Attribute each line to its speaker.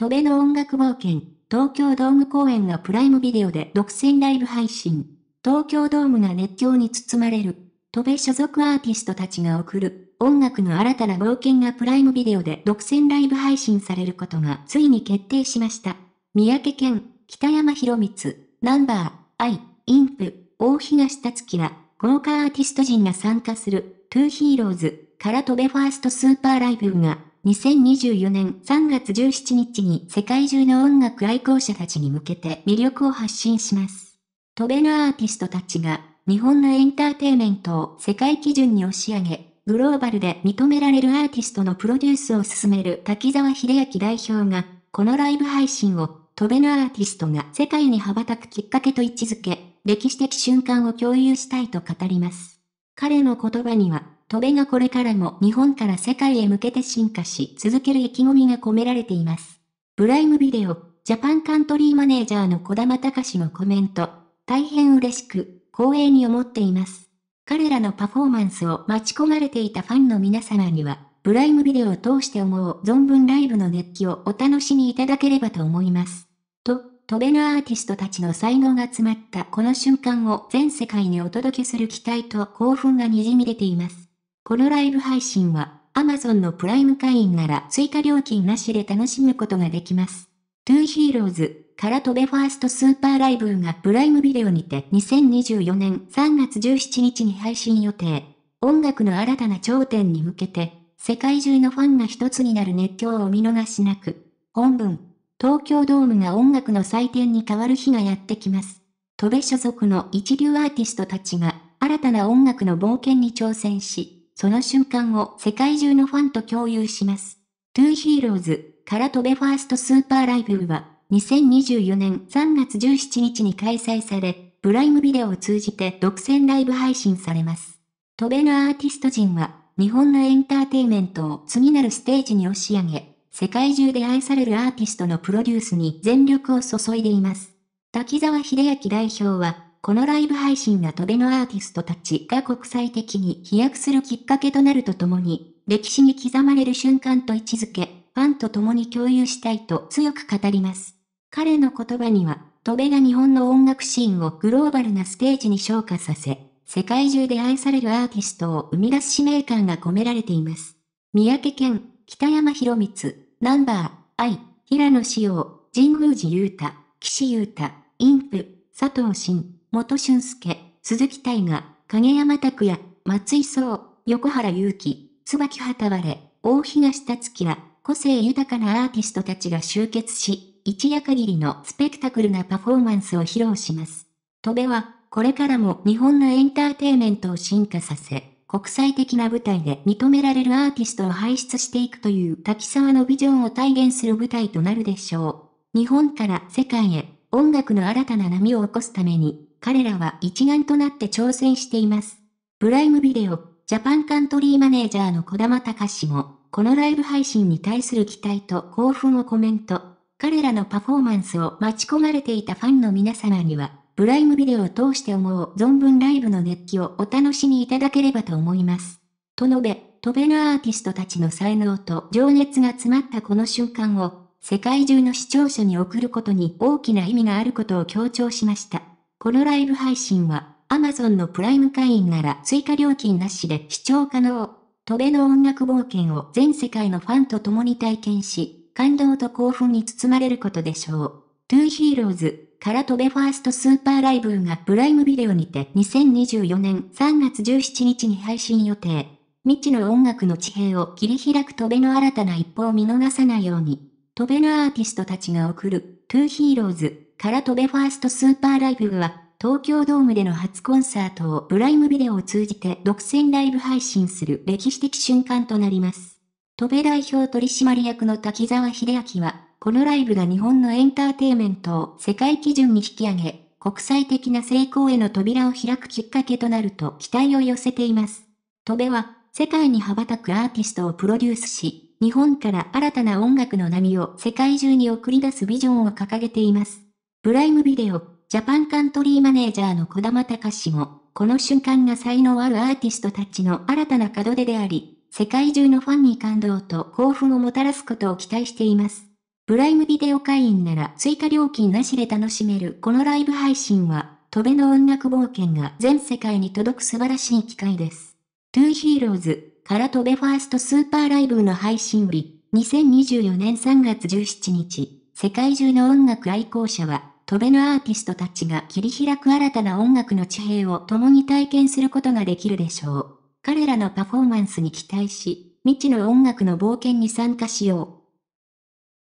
Speaker 1: 戸辺の音楽冒険、東京ドーム公演がプライムビデオで独占ライブ配信。東京ドームが熱狂に包まれる。戸辺所属アーティストたちが送る音楽の新たな冒険がプライムビデオで独占ライブ配信されることがついに決定しました。三宅健、北山博光、ナンバー、アイ、インプ、大東達樹ら、豪華アーティスト陣が参加する、トゥーヒーローズ、から戸辺ファーストスーパーライブが2024年3月17日に世界中の音楽愛好者たちに向けて魅力を発信します。飛べのアーティストたちが日本のエンターテイメントを世界基準に押し上げ、グローバルで認められるアーティストのプロデュースを進める滝沢秀明代表が、このライブ配信を、飛べのアーティストが世界に羽ばたくきっかけと位置づけ、歴史的瞬間を共有したいと語ります。彼の言葉には、戸辺がこれからも日本から世界へ向けて進化し続ける意気込みが込められています。プライムビデオ、ジャパンカントリーマネージャーの小玉隆もコメント、大変嬉しく、光栄に思っています。彼らのパフォーマンスを待ち焦がれていたファンの皆様には、プライムビデオを通して思う存分ライブの熱気をお楽しみいただければと思います。と、飛べのアーティストたちの才能が詰まったこの瞬間を全世界にお届けする期待と興奮がにじみ出ています。このライブ配信は Amazon のプライム会員なら追加料金なしで楽しむことができます。トゥーヒーローズから飛べファーストスーパーライブがプライムビデオにて2024年3月17日に配信予定。音楽の新たな頂点に向けて、世界中のファンが一つになる熱狂を見逃しなく。本文。東京ドームが音楽の祭典に変わる日がやってきます。飛べ所属の一流アーティストたちが新たな音楽の冒険に挑戦し、その瞬間を世界中のファンと共有します。トゥーヒーローズから飛べファーストスーパーライブは、2024年3月17日に開催され、プライムビデオを通じて独占ライブ配信されます。飛べのアーティスト陣は、日本のエンターテイメントを次なるステージに押し上げ、世界中で愛されるアーティストのプロデュースに全力を注いでいます。滝沢秀明代表は、このライブ配信が飛べのアーティストたちが国際的に飛躍するきっかけとなるとともに、歴史に刻まれる瞬間と位置づけ、ファンと共に共有したいと強く語ります。彼の言葉には、戸辺が日本の音楽シーンをグローバルなステージに昇華させ、世界中で愛されるアーティストを生み出す使命感が込められています。三宅健、北山博光、ナンバー、愛、平野紫耀、神宮寺勇太、岸優太、インプ、佐藤慎。元俊介、鈴木大河、影山拓也、松井壮、横原祐希、椿畑割れ、大東達樹ら、個性豊かなアーティストたちが集結し、一夜限りのスペクタクルなパフォーマンスを披露します。戸部は、これからも日本のエンターテイメントを進化させ、国際的な舞台で認められるアーティストを輩出していくという滝沢のビジョンを体現する舞台となるでしょう。日本から世界へ音楽の新たな波を起こすために彼らは一丸となって挑戦しています。プライムビデオ、ジャパンカントリーマネージャーの小玉隆史も、このライブ配信に対する期待と興奮をコメント。彼らのパフォーマンスを待ち焦がれていたファンの皆様には、プライムビデオを通して思う存分ライブの熱気をお楽しみいただければと思います。と述べ、飛べぬアーティストたちの才能と情熱が詰まったこの瞬間を、世界中の視聴者に送ることに大きな意味があることを強調しました。このライブ配信は Amazon のプライム会員なら追加料金なしで視聴可能。トベの音楽冒険を全世界のファンと共に体験し、感動と興奮に包まれることでしょう。トゥーヒーローズからトベファーストスーパーライブがプライムビデオにて2024年3月17日に配信予定。未知の音楽の地平を切り開くトベの新たな一歩を見逃さないように、トベのアーティストたちが送るトゥーヒーローズら飛べファーストスーパーライブは、東京ドームでの初コンサートをプライムビデオを通じて独占ライブ配信する歴史的瞬間となります。戸部代表取締役の滝沢秀明は、このライブが日本のエンターテイメントを世界基準に引き上げ、国際的な成功への扉を開くきっかけとなると期待を寄せています。戸部は、世界に羽ばたくアーティストをプロデュースし、日本から新たな音楽の波を世界中に送り出すビジョンを掲げています。プライムビデオ、ジャパンカントリーマネージャーの小玉隆氏も、この瞬間が才能あるアーティストたちの新たな門出であり、世界中のファンに感動と興奮をもたらすことを期待しています。プライムビデオ会員なら追加料金なしで楽しめるこのライブ配信は、飛べの音楽冒険が全世界に届く素晴らしい機会です。トゥーヒーローズから飛べファーストスーパーライブの配信日、2024年3月17日、世界中の音楽愛好者は飛べぬアーティストたちが切り開く新たな音楽の地平を共に体験することができるでしょう。彼らのパフォーマンスに期待し、未知の音楽の冒険に参加しよう。